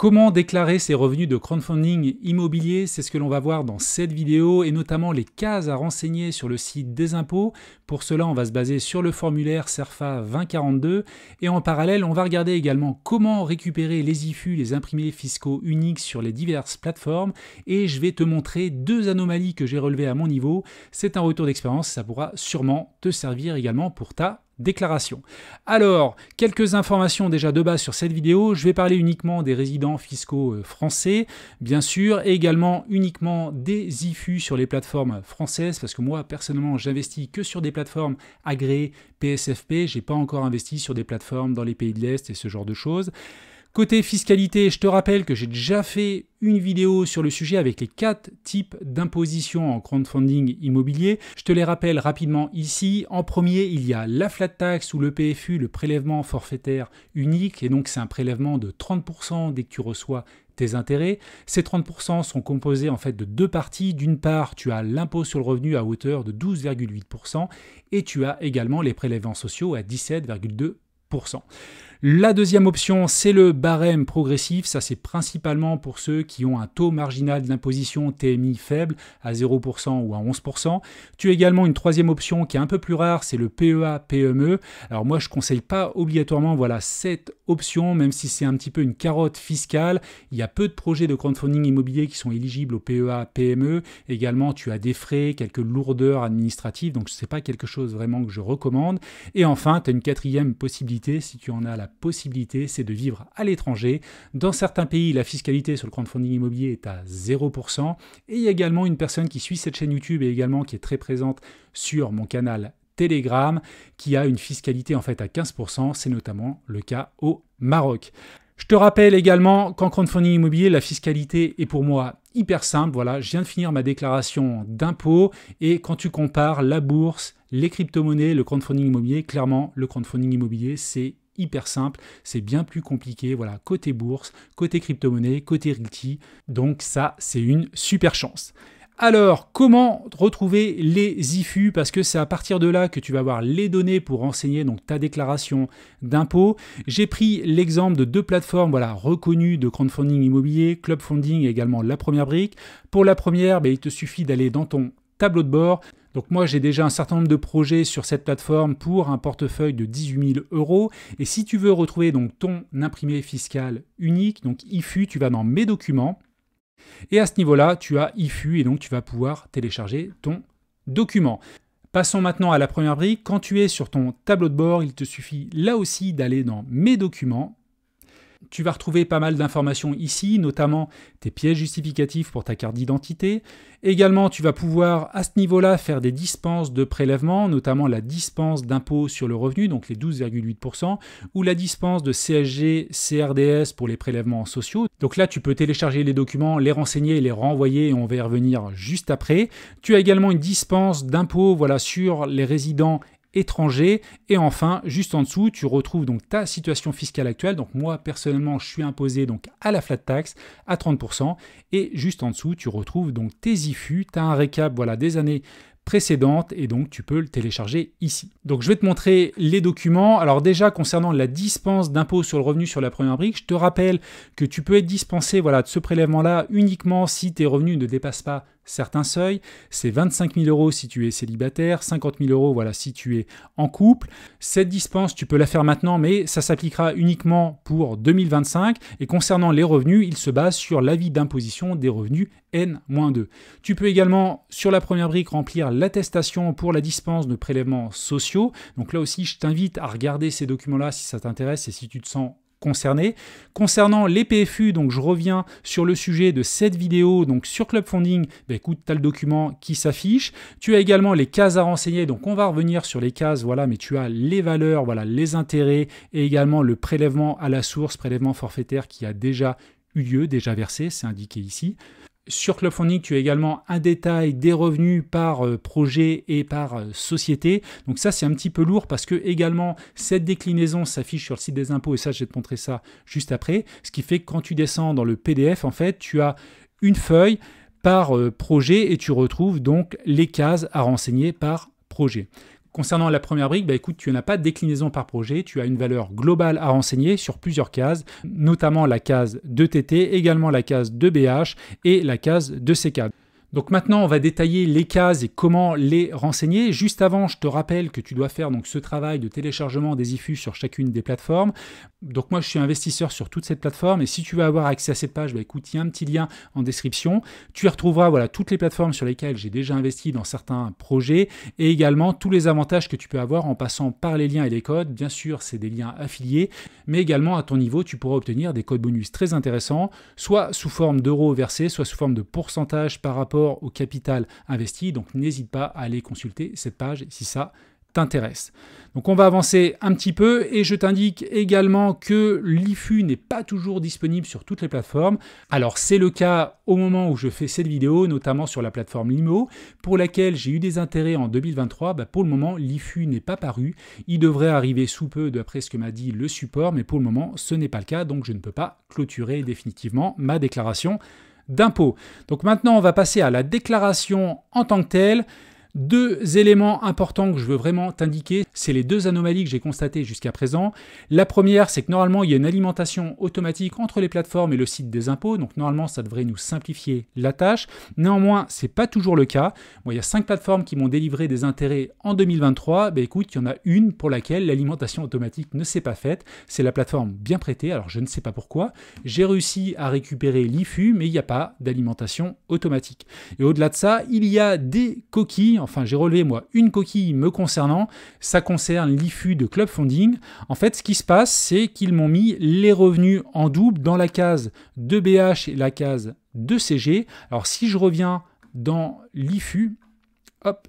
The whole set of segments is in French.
Comment déclarer ses revenus de crowdfunding immobilier C'est ce que l'on va voir dans cette vidéo et notamment les cases à renseigner sur le site des impôts. Pour cela, on va se baser sur le formulaire SERFA 2042 et en parallèle, on va regarder également comment récupérer les IFU, les imprimés fiscaux uniques sur les diverses plateformes et je vais te montrer deux anomalies que j'ai relevées à mon niveau. C'est un retour d'expérience, ça pourra sûrement te servir également pour ta déclaration. Alors, quelques informations déjà de base sur cette vidéo. Je vais parler uniquement des résidents fiscaux euh, français, bien sûr, et également uniquement des IFU sur les plateformes françaises, parce que moi, personnellement, j'investis que sur des plateformes agréées PSFP. J'ai pas encore investi sur des plateformes dans les pays de l'Est et ce genre de choses. Côté fiscalité, je te rappelle que j'ai déjà fait une vidéo sur le sujet avec les quatre types d'imposition en crowdfunding immobilier. Je te les rappelle rapidement ici. En premier, il y a la flat tax ou le PFU, le prélèvement forfaitaire unique, et donc c'est un prélèvement de 30% dès que tu reçois tes intérêts. Ces 30% sont composés en fait de deux parties. D'une part, tu as l'impôt sur le revenu à hauteur de 12,8% et tu as également les prélèvements sociaux à 17,2%. La deuxième option, c'est le barème progressif. Ça, c'est principalement pour ceux qui ont un taux marginal d'imposition TMI faible à 0% ou à 11%. Tu as également une troisième option qui est un peu plus rare, c'est le PEA-PME. E e. Alors moi, je ne conseille pas obligatoirement voilà, cette option, même si c'est un petit peu une carotte fiscale. Il y a peu de projets de crowdfunding immobilier qui sont éligibles au PEA-PME. E également, tu as des frais, quelques lourdeurs administratives, donc ce n'est pas quelque chose vraiment que je recommande. Et enfin, tu as une quatrième possibilité si tu en as la possibilité, c'est de vivre à l'étranger. Dans certains pays, la fiscalité sur le crowdfunding immobilier est à 0%. Et il y a également une personne qui suit cette chaîne YouTube et également qui est très présente sur mon canal Telegram, qui a une fiscalité en fait à 15%. C'est notamment le cas au Maroc. Je te rappelle également qu'en crowdfunding immobilier, la fiscalité est pour moi hyper simple. Voilà, je viens de finir ma déclaration d'impôt et quand tu compares la bourse, les crypto-monnaies, le crowdfunding immobilier, clairement, le crowdfunding immobilier, c'est hyper simple, c'est bien plus compliqué, voilà, côté bourse, côté crypto-monnaie, côté Realty, donc ça c'est une super chance. Alors, comment retrouver les IFU Parce que c'est à partir de là que tu vas avoir les données pour renseigner donc ta déclaration d'impôt. J'ai pris l'exemple de deux plateformes voilà, reconnues de crowdfunding immobilier, Clubfunding et également La Première Brique. Pour la première, mais ben, il te suffit d'aller dans ton tableau de bord, donc moi j'ai déjà un certain nombre de projets sur cette plateforme pour un portefeuille de 18 000 euros. Et si tu veux retrouver donc ton imprimé fiscal unique, donc IFU, tu vas dans mes documents. Et à ce niveau-là, tu as IFU et donc tu vas pouvoir télécharger ton document. Passons maintenant à la première brique. Quand tu es sur ton tableau de bord, il te suffit là aussi d'aller dans Mes documents tu vas retrouver pas mal d'informations ici, notamment tes pièces justificatives pour ta carte d'identité. Également, tu vas pouvoir à ce niveau-là faire des dispenses de prélèvement, notamment la dispense d'impôt sur le revenu, donc les 12,8%, ou la dispense de CSG, CRDS pour les prélèvements sociaux. Donc là, tu peux télécharger les documents, les renseigner les renvoyer, et on va y revenir juste après. Tu as également une dispense d'impôt voilà, sur les résidents étranger. Et enfin, juste en dessous, tu retrouves donc ta situation fiscale actuelle. Donc moi, personnellement, je suis imposé donc à la flat tax à 30%. Et juste en dessous, tu retrouves donc tes IFU. Tu as un récap voilà, des années précédentes et donc tu peux le télécharger ici. Donc je vais te montrer les documents. Alors déjà concernant la dispense d'impôt sur le revenu sur la première brique, je te rappelle que tu peux être dispensé voilà, de ce prélèvement-là uniquement si tes revenus ne dépassent pas certains seuils. C'est 25 000 euros si tu es célibataire, 50 000 euros voilà, si tu es en couple. Cette dispense, tu peux la faire maintenant, mais ça s'appliquera uniquement pour 2025. Et concernant les revenus, il se base sur l'avis d'imposition des revenus N-2. Tu peux également, sur la première brique, remplir l'attestation pour la dispense de prélèvements sociaux. Donc là aussi, je t'invite à regarder ces documents-là si ça t'intéresse et si tu te sens concernés. Concernant les PFU, donc je reviens sur le sujet de cette vidéo, donc sur Club Funding, bah écoute, tu as le document qui s'affiche. Tu as également les cases à renseigner, donc on va revenir sur les cases, voilà, mais tu as les valeurs, voilà, les intérêts et également le prélèvement à la source, prélèvement forfaitaire qui a déjà eu lieu, déjà versé, c'est indiqué ici. Sur Clubfunding, tu as également un détail des revenus par euh, projet et par euh, société. Donc ça, c'est un petit peu lourd parce que également, cette déclinaison s'affiche sur le site des impôts et ça, je vais te montrer ça juste après. Ce qui fait que quand tu descends dans le PDF, en fait, tu as une feuille par euh, projet et tu retrouves donc les cases à renseigner par projet. Concernant la première brique, bah écoute, tu n'as pas de déclinaison par projet, tu as une valeur globale à renseigner sur plusieurs cases, notamment la case de TT, également la case de BH et la case de 4 donc maintenant, on va détailler les cases et comment les renseigner. Juste avant, je te rappelle que tu dois faire donc ce travail de téléchargement des IFU sur chacune des plateformes. Donc moi, je suis investisseur sur toute cette plateforme et si tu veux avoir accès à cette page, bah écoute, il y a un petit lien en description. Tu y retrouveras voilà toutes les plateformes sur lesquelles j'ai déjà investi dans certains projets et également tous les avantages que tu peux avoir en passant par les liens et les codes. Bien sûr, c'est des liens affiliés, mais également à ton niveau, tu pourras obtenir des codes bonus très intéressants, soit sous forme d'euros versés, soit sous forme de pourcentage par rapport au capital investi. Donc n'hésite pas à aller consulter cette page si ça t'intéresse. Donc on va avancer un petit peu et je t'indique également que l'IFU n'est pas toujours disponible sur toutes les plateformes. Alors c'est le cas au moment où je fais cette vidéo, notamment sur la plateforme Limo, pour laquelle j'ai eu des intérêts en 2023. Bah, pour le moment, l'IFU n'est pas paru. Il devrait arriver sous peu d'après ce que m'a dit le support, mais pour le moment, ce n'est pas le cas, donc je ne peux pas clôturer définitivement ma déclaration d'impôt. Donc maintenant, on va passer à la déclaration en tant que telle. Deux éléments importants que je veux vraiment t'indiquer, c'est les deux anomalies que j'ai constatées jusqu'à présent. La première, c'est que normalement, il y a une alimentation automatique entre les plateformes et le site des impôts, donc normalement, ça devrait nous simplifier la tâche. Néanmoins, ce n'est pas toujours le cas. il y a cinq plateformes qui m'ont délivré des intérêts en 2023. Ben, écoute, il y en a une pour laquelle l'alimentation automatique ne s'est pas faite. C'est la plateforme bien prêtée, alors je ne sais pas pourquoi. J'ai réussi à récupérer l'IFU, mais il n'y a pas d'alimentation automatique. Et au-delà de ça, il y a des coquilles, enfin j'ai relevé moi une coquille me concernant, ça concerne l'IFU de Club Funding. En fait, ce qui se passe, c'est qu'ils m'ont mis les revenus en double dans la case de BH et la case de CG. Alors si je reviens dans l'IFU, hop,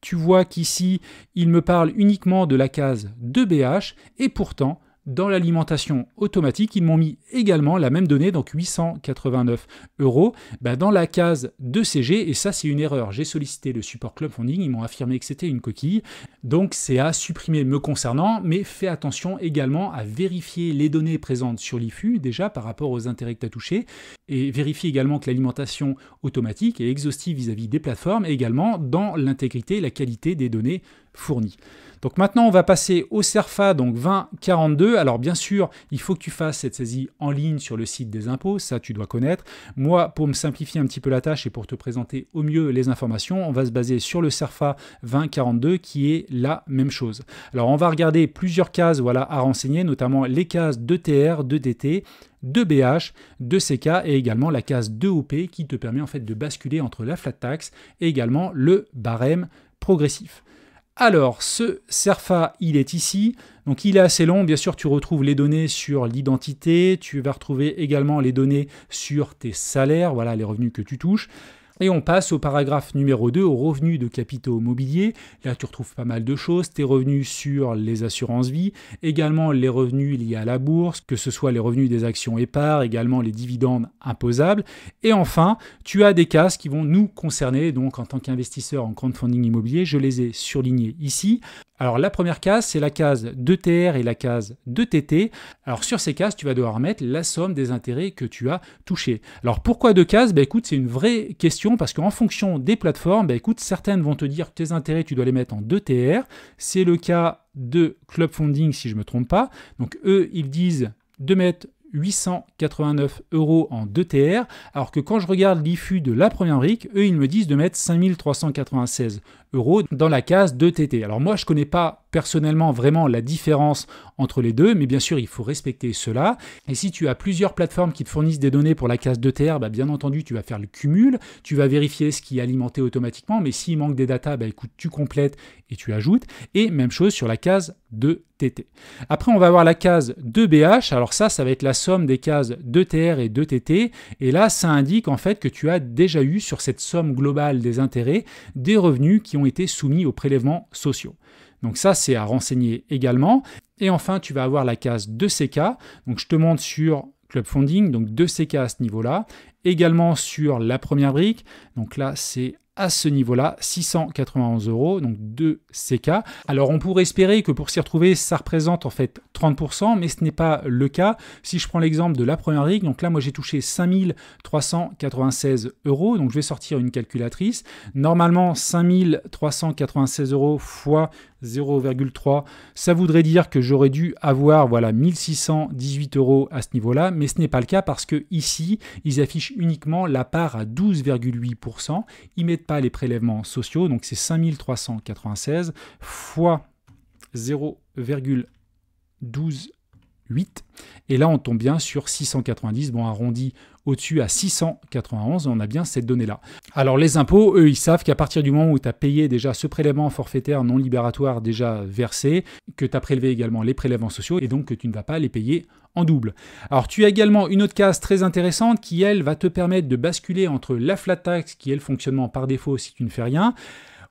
tu vois qu'ici, il me parle uniquement de la case de BH et pourtant, dans l'alimentation automatique, ils m'ont mis également la même donnée, donc 889 euros, bah, dans la case de CG, et ça c'est une erreur. J'ai sollicité le support Club Funding, ils m'ont affirmé que c'était une coquille, donc c'est à supprimer me concernant, mais fais attention également à vérifier les données présentes sur l'IFU, déjà par rapport aux intérêts que tu as touchés, et vérifie également que l'alimentation automatique est exhaustive vis-à-vis -vis des plateformes, et également dans l'intégrité et la qualité des données fourni. Donc maintenant, on va passer au CERFA, donc 2042. Alors bien sûr, il faut que tu fasses cette saisie en ligne sur le site des impôts, ça tu dois connaître. Moi, pour me simplifier un petit peu la tâche et pour te présenter au mieux les informations, on va se baser sur le CERFA 2042 qui est la même chose. Alors on va regarder plusieurs cases voilà, à renseigner, notamment les cases de TR, de BH, de CK et également la case 2OP qui te permet en fait de basculer entre la flat tax et également le barème progressif. Alors, ce SERFA, il est ici. Donc, il est assez long. Bien sûr, tu retrouves les données sur l'identité. Tu vas retrouver également les données sur tes salaires, voilà, les revenus que tu touches. Et on passe au paragraphe numéro 2, aux revenus de capitaux mobiliers. Là, tu retrouves pas mal de choses. Tes revenus sur les assurances-vie, également les revenus liés à la bourse, que ce soit les revenus des actions épargnes, également les dividendes imposables. Et enfin, tu as des cases qui vont nous concerner. Donc, en tant qu'investisseur en crowdfunding immobilier, je les ai surlignées ici. Alors la première case, c'est la case de tr et la case de tt Alors sur ces cases, tu vas devoir mettre la somme des intérêts que tu as touchés. Alors pourquoi deux cases ben, Écoute, c'est une vraie question parce qu'en fonction des plateformes, bah, écoute, certaines vont te dire que tes intérêts, tu dois les mettre en 2TR. C'est le cas de Club Funding, si je ne me trompe pas. Donc eux, ils disent de mettre 889 euros en 2TR, alors que quand je regarde l'IFU de la première brique, eux, ils me disent de mettre 5396 dans la case de TT. Alors moi, je ne connais pas personnellement vraiment la différence entre les deux, mais bien sûr, il faut respecter cela. Et si tu as plusieurs plateformes qui te fournissent des données pour la case de TR, bah, bien entendu, tu vas faire le cumul, tu vas vérifier ce qui est alimenté automatiquement, mais s'il manque des datas, bah, écoute, tu complètes et tu ajoutes. Et même chose sur la case de TT. Après, on va voir la case de BH. Alors ça, ça va être la somme des cases de TR et de TT. Et là, ça indique en fait que tu as déjà eu sur cette somme globale des intérêts des revenus qui ont ont été soumis aux prélèvements sociaux. Donc ça, c'est à renseigner également. Et enfin, tu vas avoir la case 2CK. Donc je te montre sur Club Funding, donc 2CK à ce niveau-là. Également sur la première brique. Donc là, c'est à ce niveau-là, 691 euros, donc 2 CK. Alors on pourrait espérer que pour s'y retrouver, ça représente en fait 30%, mais ce n'est pas le cas. Si je prends l'exemple de la première rigue, donc là, moi, j'ai touché 5396 euros, donc je vais sortir une calculatrice. Normalement, 5396 euros x 0,3, ça voudrait dire que j'aurais dû avoir voilà 1618 euros à ce niveau-là, mais ce n'est pas le cas parce que ici, ils affichent uniquement la part à 12,8%, ils mettent pas les prélèvements sociaux, donc c'est 5396 x 0,1. 12, 8. Et là, on tombe bien sur 690, bon, arrondi au-dessus à 691, on a bien cette donnée-là. Alors les impôts, eux, ils savent qu'à partir du moment où tu as payé déjà ce prélèvement forfaitaire non libératoire déjà versé, que tu as prélevé également les prélèvements sociaux et donc que tu ne vas pas les payer en double. Alors tu as également une autre case très intéressante qui, elle, va te permettre de basculer entre la flat tax, qui est le fonctionnement par défaut si tu ne fais rien,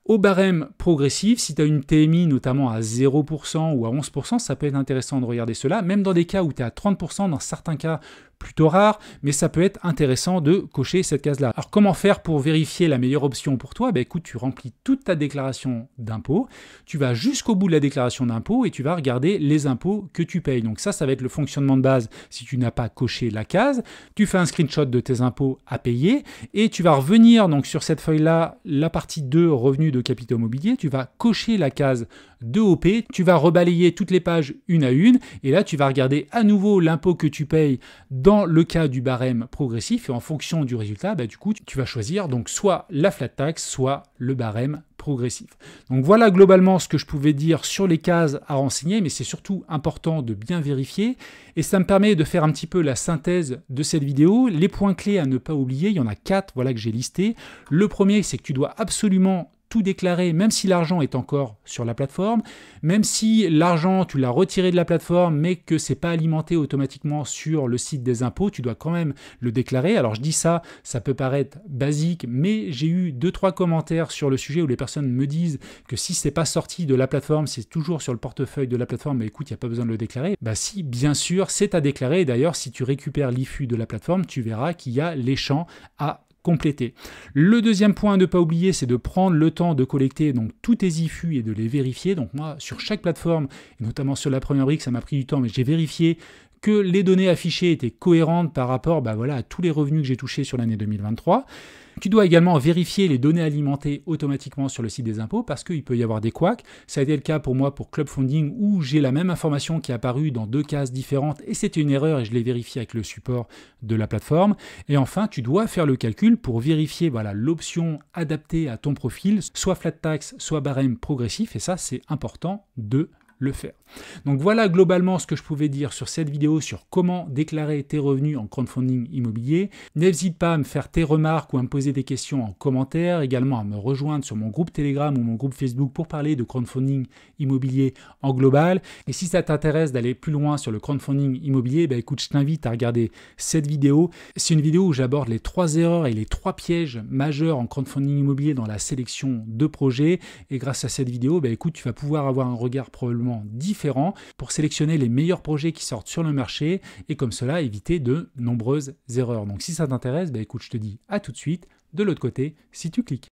au barème progressif, si tu as une TMI notamment à 0% ou à 11%, ça peut être intéressant de regarder cela, même dans des cas où tu es à 30%, dans certains cas plutôt rare, mais ça peut être intéressant de cocher cette case-là. Alors comment faire pour vérifier la meilleure option pour toi ben, Écoute, tu remplis toute ta déclaration d'impôt, tu vas jusqu'au bout de la déclaration d'impôt et tu vas regarder les impôts que tu payes. Donc ça, ça va être le fonctionnement de base si tu n'as pas coché la case. Tu fais un screenshot de tes impôts à payer et tu vas revenir donc sur cette feuille-là, la partie 2, revenus de capitaux mobiliers, tu vas cocher la case de OP, tu vas rebalayer toutes les pages une à une, et là tu vas regarder à nouveau l'impôt que tu payes dans le cas du barème progressif, et en fonction du résultat, bah, du coup, tu vas choisir donc soit la flat tax, soit le barème progressif. Donc voilà globalement ce que je pouvais dire sur les cases à renseigner, mais c'est surtout important de bien vérifier, et ça me permet de faire un petit peu la synthèse de cette vidéo. Les points clés à ne pas oublier, il y en a quatre voilà, que j'ai listés. Le premier, c'est que tu dois absolument tout déclarer, même si l'argent est encore sur la plateforme, même si l'argent tu l'as retiré de la plateforme mais que c'est pas alimenté automatiquement sur le site des impôts, tu dois quand même le déclarer. Alors je dis ça, ça peut paraître basique, mais j'ai eu deux trois commentaires sur le sujet où les personnes me disent que si c'est pas sorti de la plateforme, c'est toujours sur le portefeuille de la plateforme, mais écoute, il n'y a pas besoin de le déclarer. Bah si, bien sûr, c'est à déclarer. D'ailleurs, si tu récupères l'IFU de la plateforme, tu verras qu'il y a les champs à compléter. Le deuxième point à ne pas oublier, c'est de prendre le temps de collecter donc tous tes IFU et de les vérifier. Donc moi, sur chaque plateforme, et notamment sur la première brique, ça m'a pris du temps, mais j'ai vérifié, que les données affichées étaient cohérentes par rapport bah voilà, à tous les revenus que j'ai touchés sur l'année 2023. Tu dois également vérifier les données alimentées automatiquement sur le site des impôts parce qu'il peut y avoir des couacs. Ça a été le cas pour moi pour Club Funding où j'ai la même information qui est apparue dans deux cases différentes et c'était une erreur et je l'ai vérifié avec le support de la plateforme. Et enfin, tu dois faire le calcul pour vérifier voilà l'option adaptée à ton profil, soit flat tax, soit barème progressif et ça c'est important de le faire. Donc voilà globalement ce que je pouvais dire sur cette vidéo sur comment déclarer tes revenus en crowdfunding immobilier. N'hésite pas à me faire tes remarques ou à me poser des questions en commentaire, également à me rejoindre sur mon groupe Telegram ou mon groupe Facebook pour parler de crowdfunding immobilier en global. Et si ça t'intéresse d'aller plus loin sur le crowdfunding immobilier, bah écoute, je t'invite à regarder cette vidéo. C'est une vidéo où j'aborde les trois erreurs et les trois pièges majeurs en crowdfunding immobilier dans la sélection de projets. Et grâce à cette vidéo, bah écoute, tu vas pouvoir avoir un regard probablement différents pour sélectionner les meilleurs projets qui sortent sur le marché et comme cela éviter de nombreuses erreurs. Donc si ça t'intéresse, bah écoute, je te dis à tout de suite de l'autre côté si tu cliques.